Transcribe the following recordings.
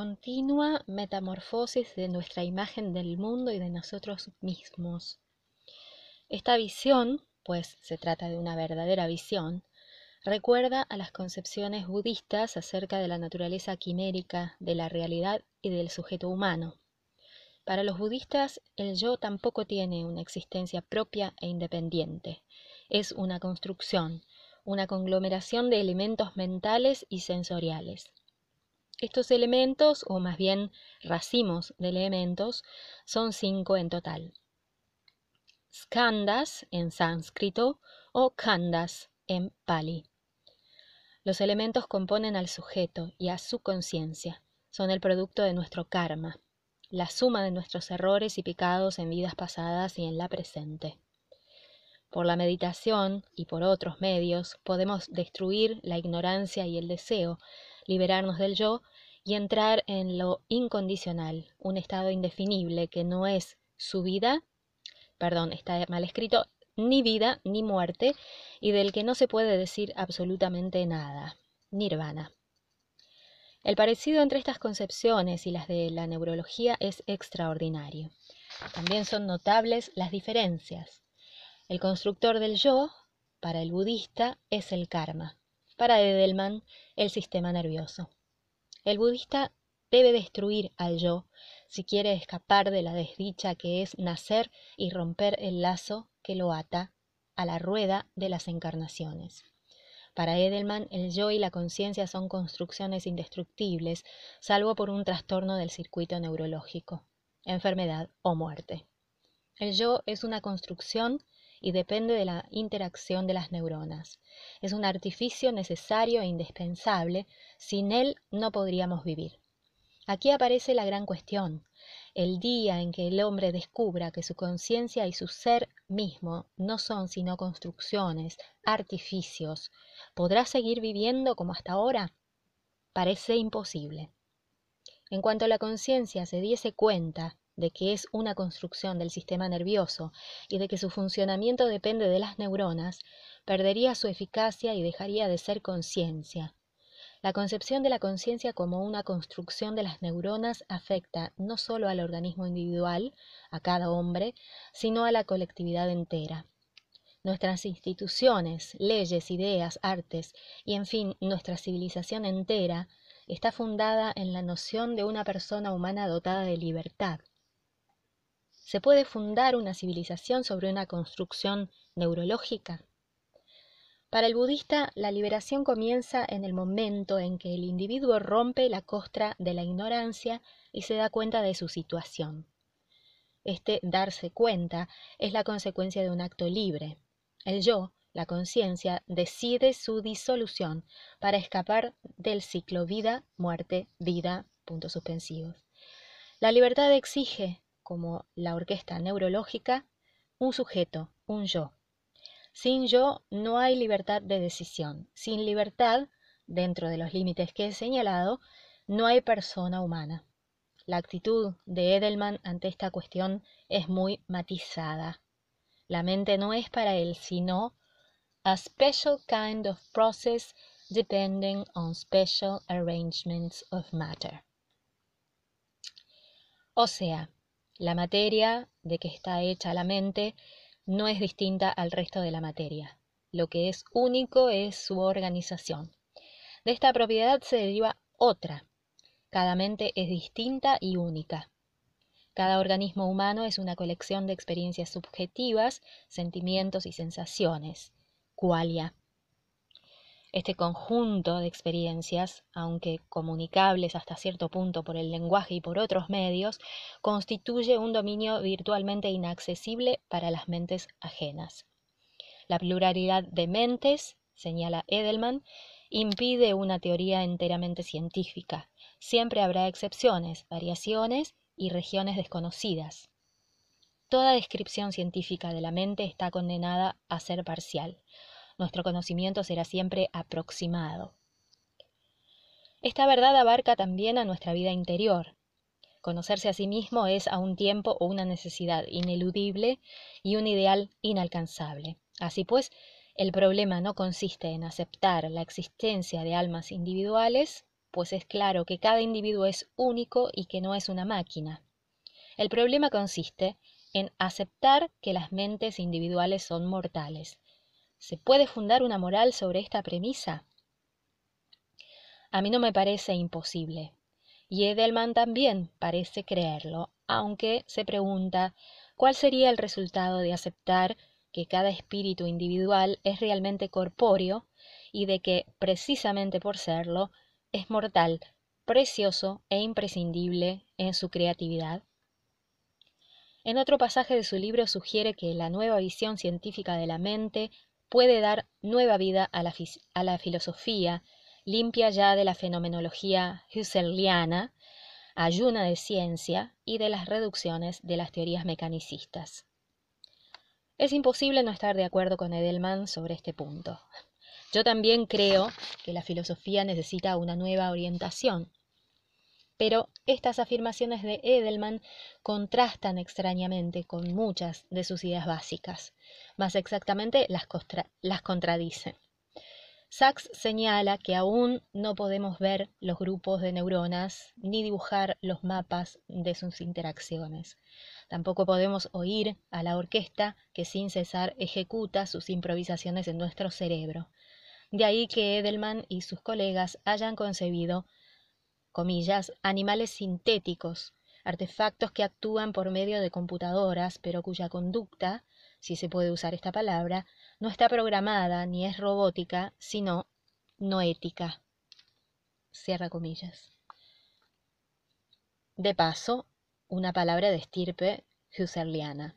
continua metamorfosis de nuestra imagen del mundo y de nosotros mismos. Esta visión, pues se trata de una verdadera visión, recuerda a las concepciones budistas acerca de la naturaleza quimérica, de la realidad y del sujeto humano. Para los budistas, el yo tampoco tiene una existencia propia e independiente. Es una construcción, una conglomeración de elementos mentales y sensoriales. Estos elementos, o más bien racimos de elementos, son cinco en total. Skandas en sánscrito o kandas en pali. Los elementos componen al sujeto y a su conciencia. Son el producto de nuestro karma, la suma de nuestros errores y pecados en vidas pasadas y en la presente. Por la meditación y por otros medios podemos destruir la ignorancia y el deseo, liberarnos del yo y entrar en lo incondicional, un estado indefinible que no es su vida, perdón, está mal escrito, ni vida ni muerte, y del que no se puede decir absolutamente nada, nirvana. El parecido entre estas concepciones y las de la neurología es extraordinario. También son notables las diferencias. El constructor del yo, para el budista, es el karma, para Edelman, el sistema nervioso. El budista debe destruir al yo si quiere escapar de la desdicha que es nacer y romper el lazo que lo ata a la rueda de las encarnaciones. Para Edelman, el yo y la conciencia son construcciones indestructibles, salvo por un trastorno del circuito neurológico, enfermedad o muerte. El yo es una construcción y depende de la interacción de las neuronas. Es un artificio necesario e indispensable, sin él no podríamos vivir. Aquí aparece la gran cuestión. El día en que el hombre descubra que su conciencia y su ser mismo no son sino construcciones, artificios, ¿podrá seguir viviendo como hasta ahora? Parece imposible. En cuanto la conciencia se diese cuenta de que es una construcción del sistema nervioso y de que su funcionamiento depende de las neuronas, perdería su eficacia y dejaría de ser conciencia. La concepción de la conciencia como una construcción de las neuronas afecta no solo al organismo individual, a cada hombre, sino a la colectividad entera. Nuestras instituciones, leyes, ideas, artes y, en fin, nuestra civilización entera está fundada en la noción de una persona humana dotada de libertad, ¿Se puede fundar una civilización sobre una construcción neurológica? Para el budista, la liberación comienza en el momento en que el individuo rompe la costra de la ignorancia y se da cuenta de su situación. Este darse cuenta es la consecuencia de un acto libre. El yo, la conciencia, decide su disolución para escapar del ciclo vida, muerte, vida, La libertad exige como la orquesta neurológica, un sujeto, un yo. Sin yo no hay libertad de decisión. Sin libertad, dentro de los límites que he señalado, no hay persona humana. La actitud de Edelman ante esta cuestión es muy matizada. La mente no es para él sino a special kind of process depending on special arrangements of matter. O sea, la materia de que está hecha la mente no es distinta al resto de la materia. Lo que es único es su organización. De esta propiedad se deriva otra. Cada mente es distinta y única. Cada organismo humano es una colección de experiencias subjetivas, sentimientos y sensaciones. Qualia. Este conjunto de experiencias, aunque comunicables hasta cierto punto por el lenguaje y por otros medios, constituye un dominio virtualmente inaccesible para las mentes ajenas. La pluralidad de mentes, señala Edelman, impide una teoría enteramente científica. Siempre habrá excepciones, variaciones y regiones desconocidas. Toda descripción científica de la mente está condenada a ser parcial. Nuestro conocimiento será siempre aproximado. Esta verdad abarca también a nuestra vida interior. Conocerse a sí mismo es a un tiempo una necesidad ineludible y un ideal inalcanzable. Así pues, el problema no consiste en aceptar la existencia de almas individuales, pues es claro que cada individuo es único y que no es una máquina. El problema consiste en aceptar que las mentes individuales son mortales. ¿Se puede fundar una moral sobre esta premisa? A mí no me parece imposible. Y Edelman también parece creerlo, aunque se pregunta cuál sería el resultado de aceptar que cada espíritu individual es realmente corpóreo y de que, precisamente por serlo, es mortal, precioso e imprescindible en su creatividad. En otro pasaje de su libro sugiere que la nueva visión científica de la mente puede dar nueva vida a la, filosofía, limpia ya de la fenomenología husserliana, ayuna de ciencia y de las reducciones de las teorías mecanicistas. Es imposible no estar de acuerdo con Edelman sobre este punto. Yo también creo que la filosofía necesita una nueva orientación, pero estas afirmaciones de Edelman contrastan extrañamente con muchas de sus ideas básicas. Más exactamente, las, contradicen. Sachs señala que aún no podemos ver los grupos de neuronas ni dibujar los mapas de sus interacciones. Tampoco podemos oír a la orquesta que sin cesar ejecuta sus improvisaciones en nuestro cerebro. De ahí que Edelman y sus colegas hayan concebido comillas, animales sintéticos, artefactos que actúan por medio de computadoras, pero cuya conducta, si se puede usar esta palabra, no está programada ni es robótica, sino ética, Cierra comillas. De paso, una palabra de estirpe husserliana.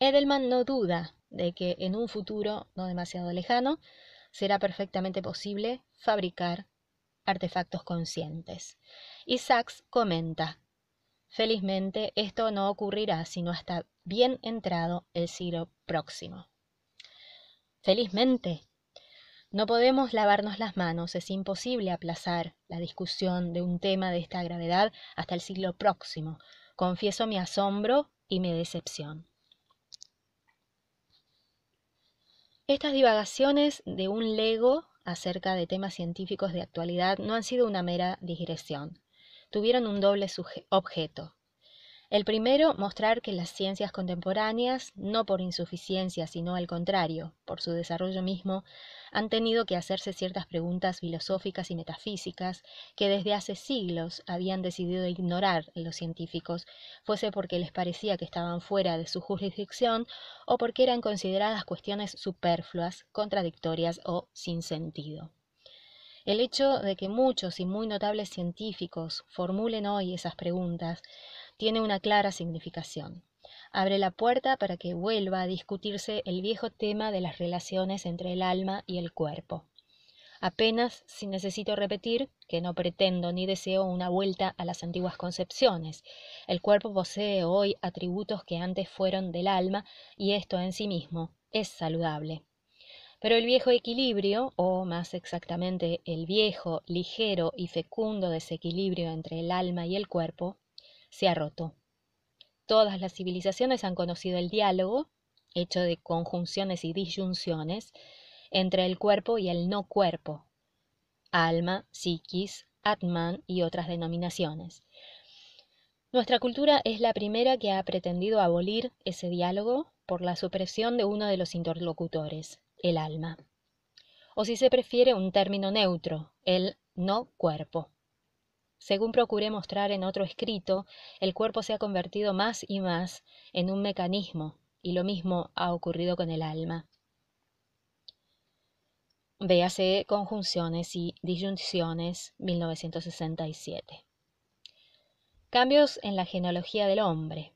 Edelman no duda de que en un futuro no demasiado lejano será perfectamente posible fabricar artefactos conscientes. Y Sachs comenta, felizmente esto no ocurrirá sino hasta bien entrado el siglo próximo. Felizmente, no podemos lavarnos las manos, es imposible aplazar la discusión de un tema de esta gravedad hasta el siglo próximo. Confieso mi asombro y mi decepción. Estas divagaciones de un lego acerca de temas científicos de actualidad no han sido una mera digresión, tuvieron un doble objeto, el primero, mostrar que las ciencias contemporáneas, no por insuficiencia, sino al contrario, por su desarrollo mismo, han tenido que hacerse ciertas preguntas filosóficas y metafísicas que desde hace siglos habían decidido ignorar los científicos, fuese porque les parecía que estaban fuera de su jurisdicción o porque eran consideradas cuestiones superfluas, contradictorias o sin sentido. El hecho de que muchos y muy notables científicos formulen hoy esas preguntas tiene una clara significación. Abre la puerta para que vuelva a discutirse el viejo tema de las relaciones entre el alma y el cuerpo. Apenas si necesito repetir que no pretendo ni deseo una vuelta a las antiguas concepciones. El cuerpo posee hoy atributos que antes fueron del alma y esto en sí mismo es saludable. Pero el viejo equilibrio, o más exactamente el viejo, ligero y fecundo desequilibrio entre el alma y el cuerpo, se ha roto. Todas las civilizaciones han conocido el diálogo, hecho de conjunciones y disyunciones, entre el cuerpo y el no cuerpo, alma, psiquis, atman y otras denominaciones. Nuestra cultura es la primera que ha pretendido abolir ese diálogo por la supresión de uno de los interlocutores, el alma. O si se prefiere un término neutro, el no cuerpo. Según procuré mostrar en otro escrito, el cuerpo se ha convertido más y más en un mecanismo, y lo mismo ha ocurrido con el alma. Véase Conjunciones y Disyunciones 1967. Cambios en la genealogía del hombre.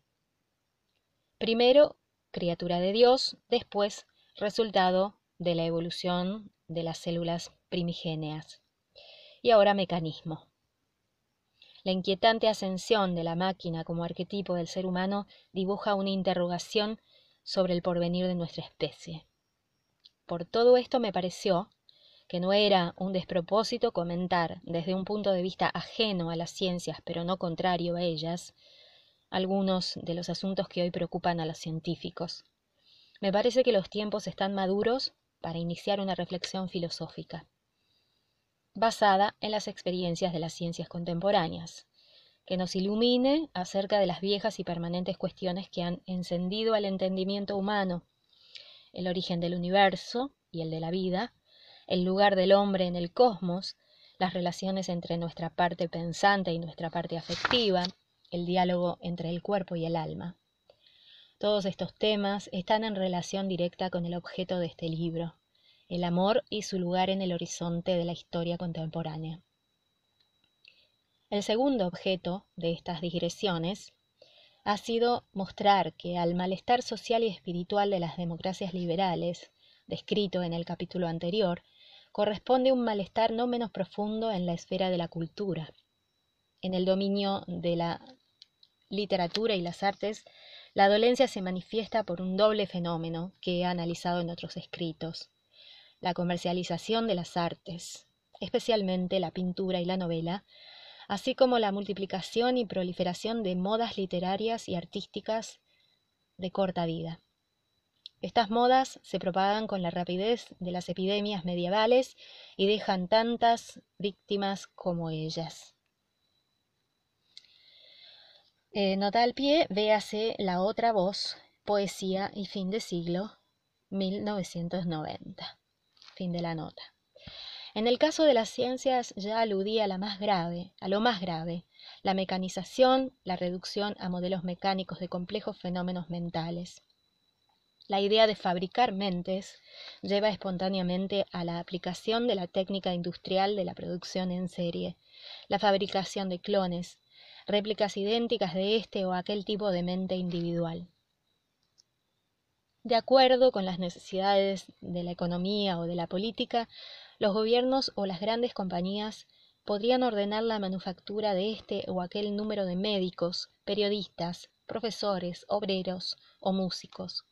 Primero, criatura de Dios, después, resultado de la evolución de las células primigéneas. Y ahora mecanismo. La inquietante ascensión de la máquina como arquetipo del ser humano dibuja una interrogación sobre el porvenir de nuestra especie. Por todo esto me pareció que no era un despropósito comentar desde un punto de vista ajeno a las ciencias, pero no contrario a ellas, algunos de los asuntos que hoy preocupan a los científicos. Me parece que los tiempos están maduros para iniciar una reflexión filosófica basada en las experiencias de las ciencias contemporáneas, que nos ilumine acerca de las viejas y permanentes cuestiones que han encendido al entendimiento humano, el origen del universo y el de la vida, el lugar del hombre en el cosmos, las relaciones entre nuestra parte pensante y nuestra parte afectiva, el diálogo entre el cuerpo y el alma. Todos estos temas están en relación directa con el objeto de este libro, el amor y su lugar en el horizonte de la historia contemporánea. El segundo objeto de estas digresiones ha sido mostrar que al malestar social y espiritual de las democracias liberales, descrito en el capítulo anterior, corresponde un malestar no menos profundo en la esfera de la cultura. En el dominio de la literatura y las artes, la dolencia se manifiesta por un doble fenómeno que he analizado en otros escritos la comercialización de las artes, especialmente la pintura y la novela, así como la multiplicación y proliferación de modas literarias y artísticas de corta vida. Estas modas se propagan con la rapidez de las epidemias medievales y dejan tantas víctimas como ellas. Eh, nota al pie, véase La otra voz, Poesía y Fin de Siglo, 1990 de la nota. En el caso de las ciencias ya aludí la más grave, a lo más grave, la mecanización, la reducción a modelos mecánicos de complejos fenómenos mentales. La idea de fabricar mentes lleva espontáneamente a la aplicación de la técnica industrial de la producción en serie, la fabricación de clones, réplicas idénticas de este o aquel tipo de mente individual. De acuerdo con las necesidades de la economía o de la política, los gobiernos o las grandes compañías podrían ordenar la manufactura de este o aquel número de médicos, periodistas, profesores, obreros o músicos.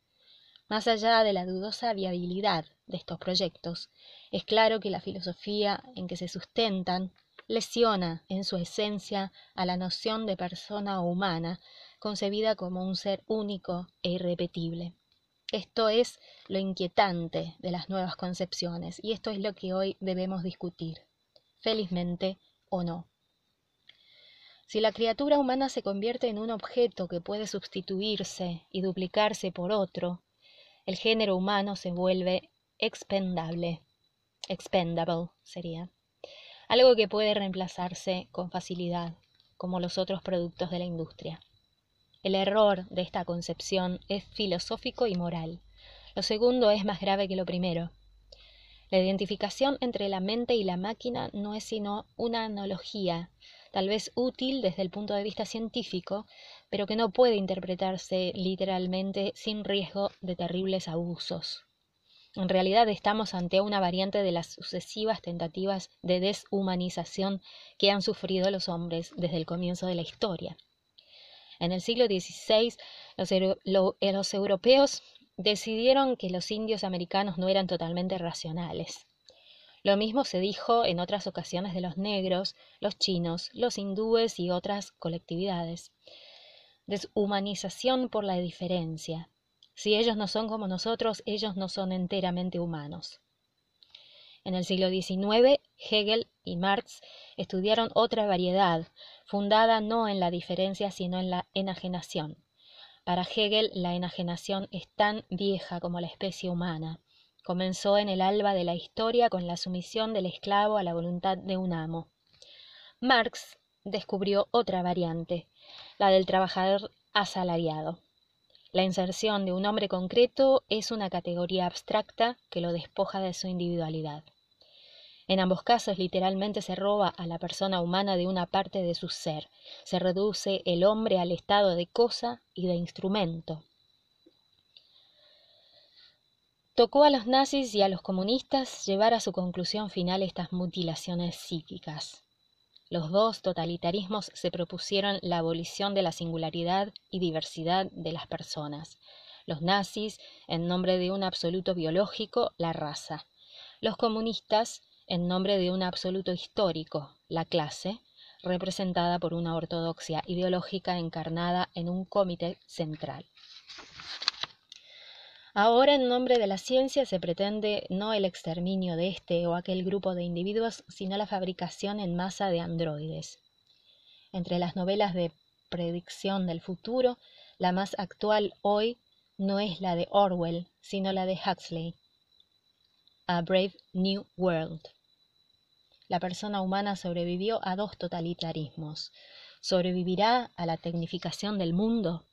Más allá de la dudosa viabilidad de estos proyectos, es claro que la filosofía en que se sustentan lesiona en su esencia a la noción de persona humana, concebida como un ser único e irrepetible. Esto es lo inquietante de las nuevas concepciones y esto es lo que hoy debemos discutir, felizmente o no. Si la criatura humana se convierte en un objeto que puede sustituirse y duplicarse por otro, el género humano se vuelve expendable. Expendable sería. Algo que puede reemplazarse con facilidad, como los otros productos de la industria. El error de esta concepción es filosófico y moral. Lo segundo es más grave que lo primero. La identificación entre la mente y la máquina no es sino una analogía, tal vez útil desde el punto de vista científico, pero que no puede interpretarse literalmente sin riesgo de terribles abusos. En realidad estamos ante una variante de las sucesivas tentativas de deshumanización que han sufrido los hombres desde el comienzo de la historia. En el siglo XVI, eh, los, europeos decidieron que los indios americanos no eran totalmente racionales. Lo mismo se dijo en otras ocasiones de los negros, los chinos, los hindúes y otras colectividades. Deshumanización por la diferencia. Si ellos no son como nosotros, ellos no son enteramente humanos. En el siglo XIX, Hegel y Marx estudiaron otra variedad, fundada no en la diferencia sino en la enajenación. Para Hegel, la enajenación es tan vieja como la especie humana. Comenzó en el alba de la historia con la sumisión del esclavo a la voluntad de un amo. Marx descubrió otra variante, la del trabajador asalariado. La inserción de un hombre concreto es una categoría abstracta que lo despoja de su individualidad. En ambos casos literalmente se roba a la persona humana de una parte de su ser, se reduce el hombre al estado de cosa y de instrumento. Tocó a los nazis y a los comunistas llevar a su conclusión final estas mutilaciones psíquicas. Los dos totalitarismos se propusieron la abolición de la singularidad y diversidad de las personas. Los nazis, en nombre de un absoluto biológico, la raza. Los comunistas, en nombre de un absoluto histórico, la clase, representada por una ortodoxia ideológica encarnada en un comité central. Ahora, en nombre de la ciencia, se pretende no el exterminio de este o aquel grupo de individuos, sino la fabricación en masa de androides. Entre las novelas de predicción del futuro, la más actual hoy no es la de Orwell, sino la de Huxley, A Brave New World. La persona humana sobrevivió a dos totalitarismos. ¿Sobrevivirá a la tecnificación del mundo?